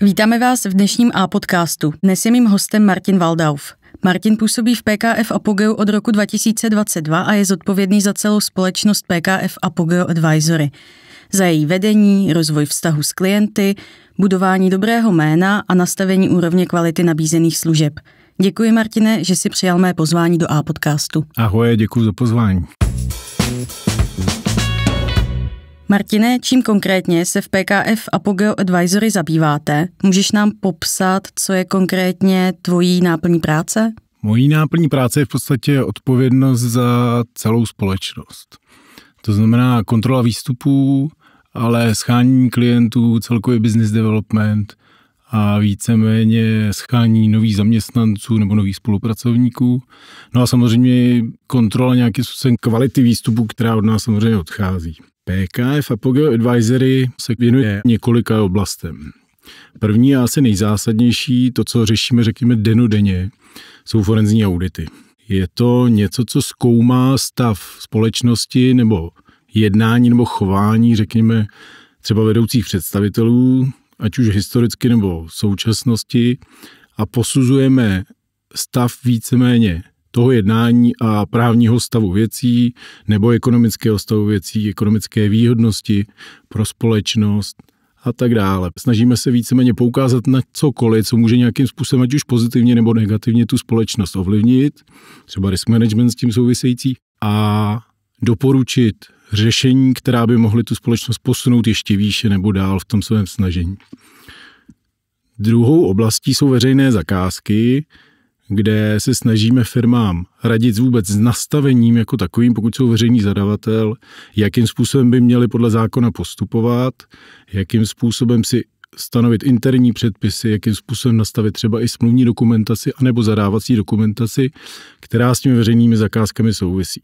Vítáme vás v dnešním A podcastu. Dnes je mým hostem Martin Valdauf. Martin působí v PKF Apogeu od roku 2022 a je zodpovědný za celou společnost PKF Apogeo Advisory. Za její vedení, rozvoj vztahu s klienty, budování dobrého jména a nastavení úrovně kvality nabízených služeb. Děkuji, Martine, že si přijal mé pozvání do A podcastu. Ahoj, děkuji za pozvání. Martine, čím konkrétně se v PKF Apogeo Advisory zabýváte? Můžeš nám popsat, co je konkrétně tvojí náplní práce? Mojí náplní práce je v podstatě odpovědnost za celou společnost. To znamená kontrola výstupů, ale schání klientů, celkový business development – a víceméně schání nových zaměstnanců nebo nových spolupracovníků. No a samozřejmě kontrola nějakým způsobem kvality výstupu, která od nás samozřejmě odchází. PKF a Pogeo Advisory se věnuje několika oblastem. První a asi nejzásadnější, to, co řešíme, řekněme, denodenně, jsou forenzní audity. Je to něco, co zkoumá stav společnosti nebo jednání nebo chování, řekněme, třeba vedoucích představitelů ať už historicky nebo v současnosti, a posuzujeme stav víceméně toho jednání a právního stavu věcí nebo ekonomického stavu věcí, ekonomické výhodnosti pro společnost a tak dále. Snažíme se víceméně poukázat na cokoliv, co může nějakým způsobem, ať už pozitivně nebo negativně, tu společnost ovlivnit, třeba risk management s tím související, a doporučit řešení, která by mohly tu společnost posunout ještě výše nebo dál v tom svém snažení. Druhou oblastí jsou veřejné zakázky, kde se snažíme firmám radit vůbec s nastavením jako takovým, pokud jsou veřejný zadavatel, jakým způsobem by měli podle zákona postupovat, jakým způsobem si stanovit interní předpisy, jakým způsobem nastavit třeba i smluvní dokumentaci anebo zadávací dokumentaci, která s těmi veřejnými zakázkami souvisí.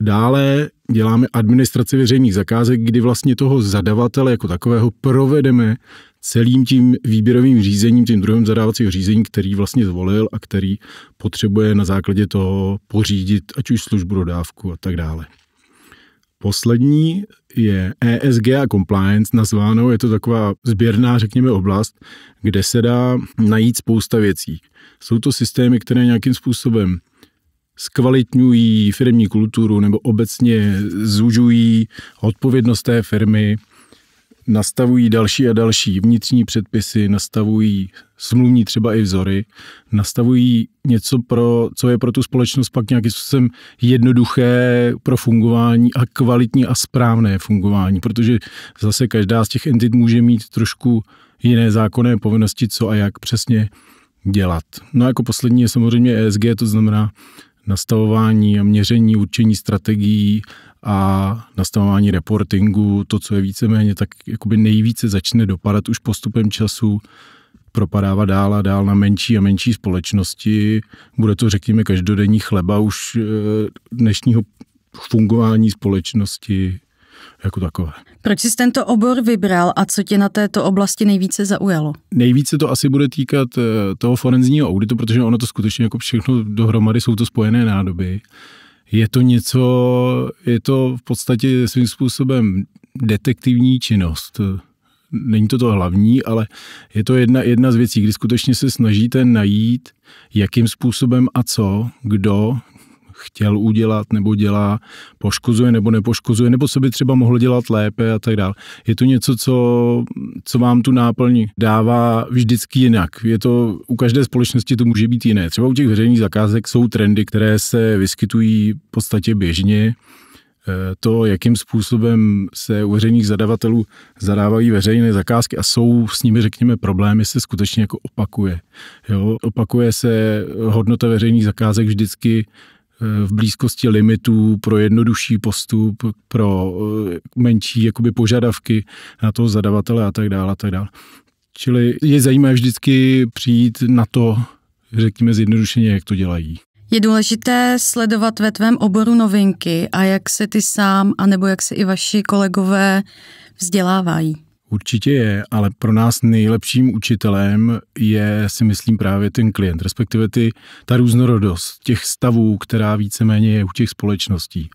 Dále děláme administraci veřejných zakázek, kdy vlastně toho zadavatele jako takového provedeme celým tím výběrovým řízením, tím druhým zadávacího řízení, který vlastně zvolil a který potřebuje na základě toho pořídit ať už službu, dodávku a tak dále. Poslední je ESG a compliance nazváno, je to taková sběrná, řekněme, oblast, kde se dá najít spousta věcí. Jsou to systémy, které nějakým způsobem zkvalitňují firmní kulturu nebo obecně zužují odpovědnost té firmy, nastavují další a další vnitřní předpisy, nastavují smluvní třeba i vzory, nastavují něco, pro, co je pro tu společnost pak nějakým způsobem jednoduché pro fungování a kvalitní a správné fungování, protože zase každá z těch entit může mít trošku jiné zákonné povinnosti, co a jak přesně dělat. No a jako poslední je samozřejmě ESG, to znamená nastavování a měření, určení strategií a nastavování reportingu, to, co je víceméně tak jakoby nejvíce začne dopadat už postupem času, propadává dál a dál na menší a menší společnosti. Bude to, řekněme, každodenní chleba už eh, dnešního fungování společnosti jako takové. Proč jsi tento obor vybral a co tě na této oblasti nejvíce zaujalo? Nejvíce to asi bude týkat eh, toho forenzního auditu, protože ono to skutečně jako všechno dohromady jsou to spojené nádoby. Je to něco, je to v podstatě svým způsobem detektivní činnost. Není to to hlavní, ale je to jedna, jedna z věcí, kdy skutečně se snažíte najít, jakým způsobem a co, kdo chtěl udělat nebo dělá, poškozuje nebo nepoškozuje, nebo se by třeba mohl dělat lépe a tak dále. Je to něco, co, co vám tu náplň dává vždycky jinak. Je to, u každé společnosti to může být jiné. Třeba u těch veřejných zakázek jsou trendy, které se vyskytují v podstatě běžně e, to, jakým způsobem se u veřejných zadavatelů zadávají veřejné zakázky a jsou s nimi, řekněme, problémy, se skutečně jako opakuje. Jo? Opakuje se hodnota veřejných zakázek vždycky Eh, v blízkosti limitů pro jednodušší postup, pro eh, menší jakoby požadavky na toho zadavatele a tak dále a tak dále. Čili je zajímavé vždycky přijít na to, řekněme zjednodušeně, jak to dělají. Je důležité sledovat ve tvém oboru novinky a jak se ty sám, anebo jak se i vaši kolegové vzdělávají. Určitě je, ale pro nás nejlepším učitelem je, si myslím, právě ten klient, respektive ty, ta různorodost těch stavů, která víceméně je u těch společností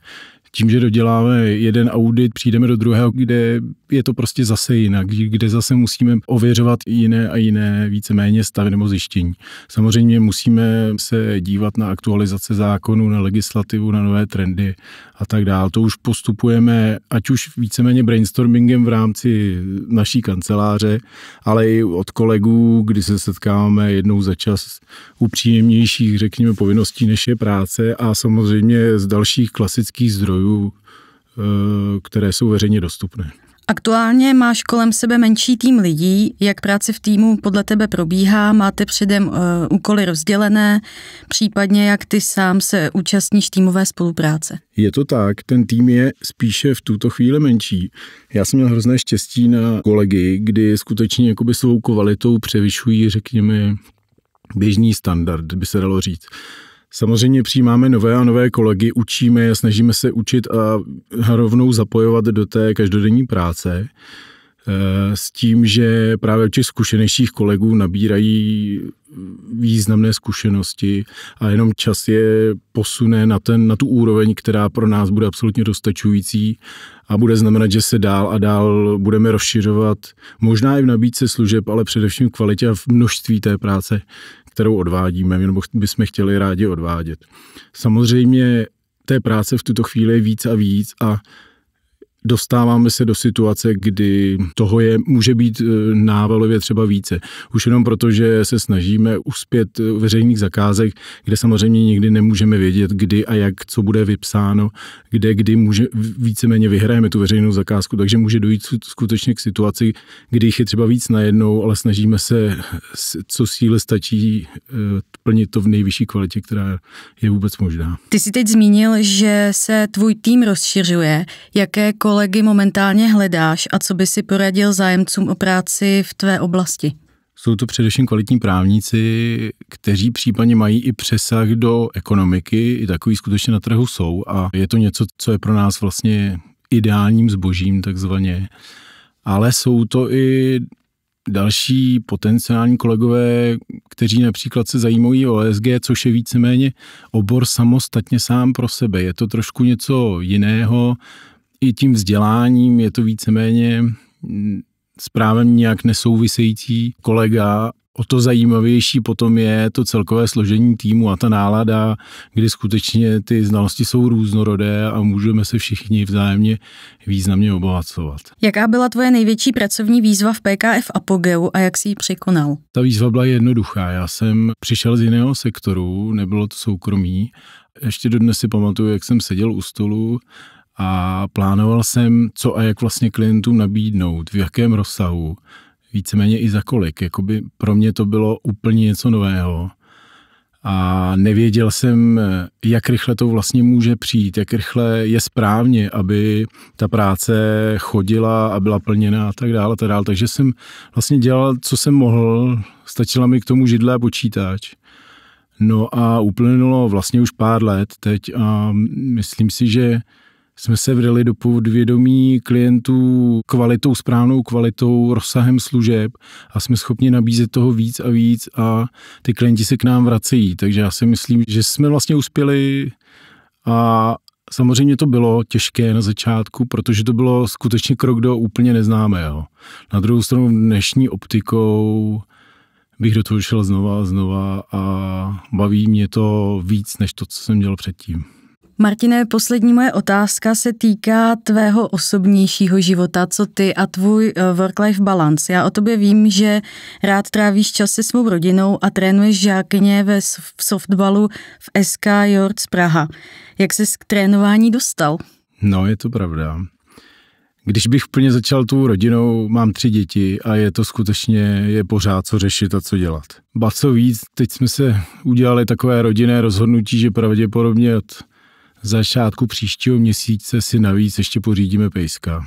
tím, že doděláme jeden audit, přijdeme do druhého, kde je to prostě zase jinak, kde zase musíme ověřovat jiné a jiné víceméně stavy nebo zjištění. Samozřejmě musíme se dívat na aktualizace zákonů, na legislativu, na nové trendy a tak dále. To už postupujeme, ať už víceméně brainstormingem v rámci naší kanceláře, ale i od kolegů, kdy se setkáváme jednou za čas u příjemnějších, řekněme, povinností, než je práce a samozřejmě z dalších klasických zdrojů zdrojů, eh, které jsou veřejně dostupné. Aktuálně máš kolem sebe menší tým lidí. Jak práce v týmu podle tebe probíhá? Máte předem uh, úkoly rozdělené? Případně jak ty sám se účastníš týmové spolupráce? Je to tak, ten tým je spíše v tuto chvíli menší. Já jsem měl hrozné štěstí na kolegy, kdy skutečně jakoby svou kvalitou převyšují, řekněme, běžný standard, by se dalo říct. Samozřejmě přijímáme nové a nové kolegy, učíme je, snažíme se učit a rovnou zapojovat do té každodenní práce eh, s tím, že právě těch zkušenějších kolegů nabírají významné zkušenosti a jenom čas je posune na, ten, na tu úroveň, která pro nás bude absolutně dostačující a bude znamenat, že se dál a dál budeme rozšiřovat, možná i v nabídce služeb, ale především v kvalitě a v množství té práce, kterou odvádíme, nebo bychom chtěli rádi odvádět. Samozřejmě té práce v tuto chvíli je víc a víc a dostáváme se do situace, kdy toho je, může být e, návalově třeba více. Už jenom proto, že se snažíme uspět e, veřejných zakázek, kde samozřejmě nikdy nemůžeme vědět, kdy a jak, co bude vypsáno, kde, kdy může, víceméně vyhrajeme tu veřejnou zakázku, takže může dojít skutečně k situaci, kdy jich je třeba víc najednou, ale snažíme se, co síle stačí, e, plnit to v nejvyšší kvalitě, která je vůbec možná. Ty jsi teď zmínil, že se tvůj tým rozšiřuje. Jaké kol- kolegy momentálně hledáš a co by si poradil zájemcům o práci v tvé oblasti? Jsou to především kvalitní právníci, kteří případně mají i přesah do ekonomiky, i takový skutečně na trhu jsou a je to něco, co je pro nás vlastně ideálním zbožím takzvaně. Ale jsou to i další potenciální kolegové, kteří například se zajímají o ESG, což je víceméně obor samostatně sám pro sebe. Je to trošku něco jiného, i tím vzděláním je to víceméně mm, s právem nějak nesouvisející kolega. O to zajímavější potom je to celkové složení týmu a ta nálada, kdy skutečně ty znalosti jsou různorodé a můžeme se všichni vzájemně významně obohacovat. Jaká byla tvoje největší pracovní výzva v PKF Apogeu a jak jsi ji překonal? Ta výzva byla jednoduchá. Já jsem přišel z jiného sektoru, nebylo to soukromí. Ještě dodnes si pamatuju, jak jsem seděl u stolu a plánoval jsem, co a jak vlastně klientům nabídnout, v jakém rozsahu, víceméně i za kolik. Jakoby pro mě to bylo úplně něco nového a nevěděl jsem, jak rychle to vlastně může přijít, jak rychle je správně, aby ta práce chodila a byla plněna a tak dále, a tak dále. Takže jsem vlastně dělal, co jsem mohl, stačila mi k tomu židle a počítač. No a uplynulo vlastně už pár let teď a myslím si, že jsme se vrili do podvědomí klientů kvalitou, správnou kvalitou, rozsahem služeb a jsme schopni nabízet toho víc a víc a ty klienti se k nám vracejí. Takže já si myslím, že jsme vlastně uspěli a samozřejmě to bylo těžké na začátku, protože to bylo skutečně krok do úplně neznámého. Na druhou stranu dnešní optikou bych do toho šel znova a znova a baví mě to víc, než to, co jsem dělal předtím. Martine, poslední moje otázka se týká tvého osobnějšího života, co ty a tvůj eh, work-life balance. Já o tobě vím, že rád trávíš čas se svou rodinou a trénuješ žákyně ve, softballu softbalu v SK Jorts Praha. Jak ses k trénování dostal? No, je to pravda. Když bych plně začal tou rodinou, mám tři děti a je to skutečně, je pořád co řešit a co dělat. Ba co víc, teď jsme se udělali takové rodinné rozhodnutí, že pravděpodobně od začátku příštího měsíce si navíc ještě pořídíme pejska,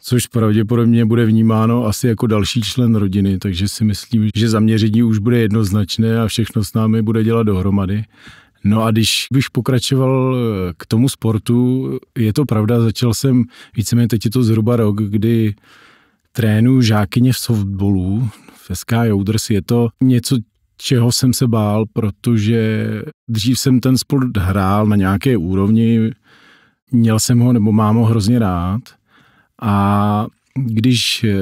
což pravděpodobně bude vnímáno asi jako další člen rodiny, takže si myslím, že zaměření už bude jednoznačné a všechno s námi bude dělat dohromady. No a když bych pokračoval eh, k tomu sportu, je to pravda, začal jsem, víceméně teď je to zhruba rok, kdy trénu žákyně v softballu, v SK Jouders, je to něco, čeho jsem se bál, protože dřív jsem ten sport hrál na nějaké úrovni, měl jsem ho nebo mám ho hrozně rád a když eh,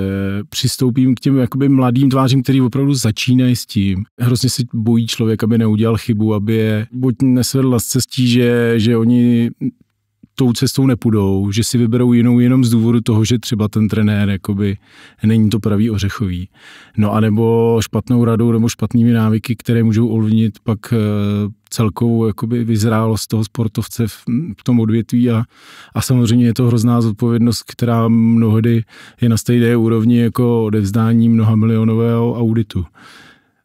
přistoupím k těm jakoby mladým tvářím, který opravdu začínají s tím, hrozně se bojí člověk, aby neudělal chybu, aby je buď nesvedl z cestí, že, že oni tou cestou nepůjdou, že si vyberou jinou jenom z důvodu toho, že třeba ten trenér jakoby není to pravý ořechový. No a nebo špatnou radou nebo špatnými návyky, které můžou ovlivnit pak eh, celkovou jakoby vyzrálost toho sportovce v, v tom odvětví a, a samozřejmě je to hrozná zodpovědnost, která mnohdy je na stejné úrovni jako odevzdání mnoha milionového auditu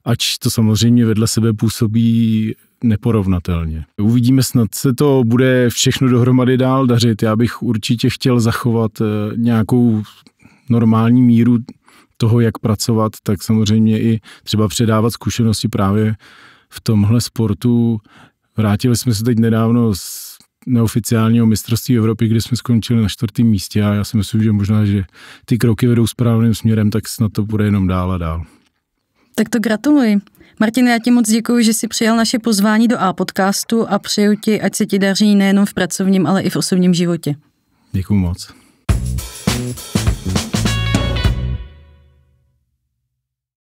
ač to samozřejmě vedle sebe působí neporovnatelně. Uvidíme, snad se to bude všechno dohromady dál dařit. Já bych určitě chtěl zachovat eh, nějakou normální míru toho, jak pracovat, tak samozřejmě i třeba předávat zkušenosti právě v tomhle sportu. Vrátili jsme se teď nedávno z neoficiálního mistrovství Evropy, kde jsme skončili na čtvrtém místě a já si myslím, že možná, že ty kroky vedou správným směrem, tak snad to bude jenom dál a dál. Tak to gratuluji. Martin, já ti moc děkuji, že jsi přijal naše pozvání do A podcastu a přeju ti, ať se ti daří nejenom v pracovním, ale i v osobním životě. Děkuji moc.